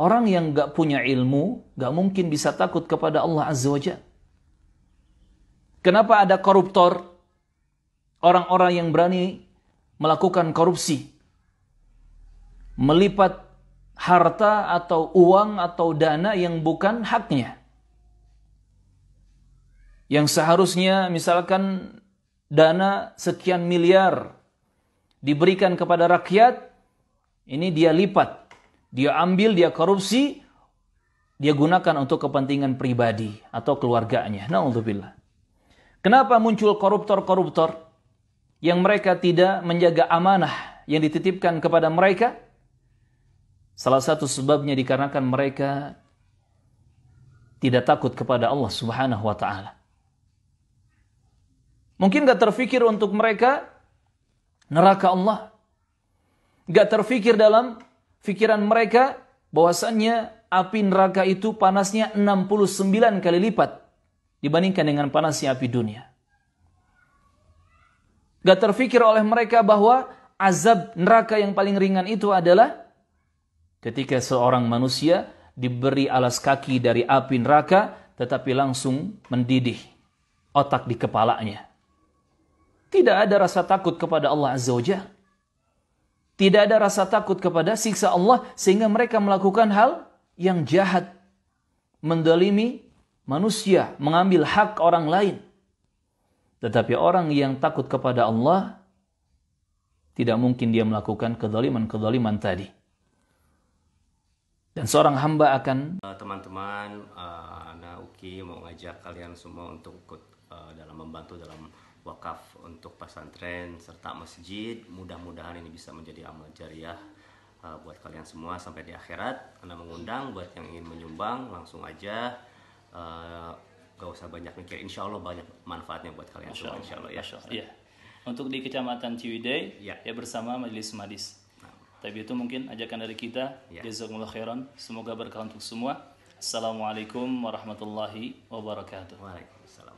Orang yang gak punya ilmu, gak mungkin bisa takut kepada Allah Azza wa Jal. Kenapa ada koruptor? Orang-orang yang berani melakukan korupsi. Melipat harta atau uang atau dana yang bukan haknya. Yang seharusnya misalkan dana sekian miliar diberikan kepada rakyat, ini dia lipat dia ambil, dia korupsi, dia gunakan untuk kepentingan pribadi atau keluarganya. Na'udzubillah. Kenapa muncul koruptor-koruptor yang mereka tidak menjaga amanah yang dititipkan kepada mereka? Salah satu sebabnya dikarenakan mereka tidak takut kepada Allah Subhanahu wa taala. Mungkin gak terfikir untuk mereka neraka Allah. Gak terfikir dalam Fikiran mereka bahwasannya api neraka itu panasnya 69 kali lipat dibandingkan dengan panasnya api dunia. Gak terfikir oleh mereka bahwa azab neraka yang paling ringan itu adalah ketika seorang manusia diberi alas kaki dari api neraka tetapi langsung mendidih otak di kepalanya. Tidak ada rasa takut kepada Allah Azza wa Jalla. Tidak ada rasa takut kepada siksa Allah sehingga mereka melakukan hal yang jahat. Mendolimi manusia, mengambil hak orang lain. Tetapi orang yang takut kepada Allah, tidak mungkin dia melakukan kedoliman-kedoliman tadi. Dan seorang hamba akan... Eh, teman-teman, uh, Ana Uki mau ngajak kalian semua untuk ikut uh, dalam membantu dalam wakaf untuk pesantren serta masjid. Mudah-mudahan ini bisa menjadi amal jariah uh, buat kalian semua sampai di akhirat. Anda mengundang buat yang ingin menyumbang langsung aja. Uh, gak usah banyak mikir. Insya Allah banyak manfaatnya buat kalian insya semua. Insya Allah ya. Allah. Ya. Untuk di Kecamatan Ciwidey ya. ya bersama Majelis Madis. Nah. Tapi itu mungkin ajakan dari kita. Ya. khairan. Semoga berkah untuk semua. Assalamualaikum warahmatullahi wabarakatuh. Waalaikumsalam.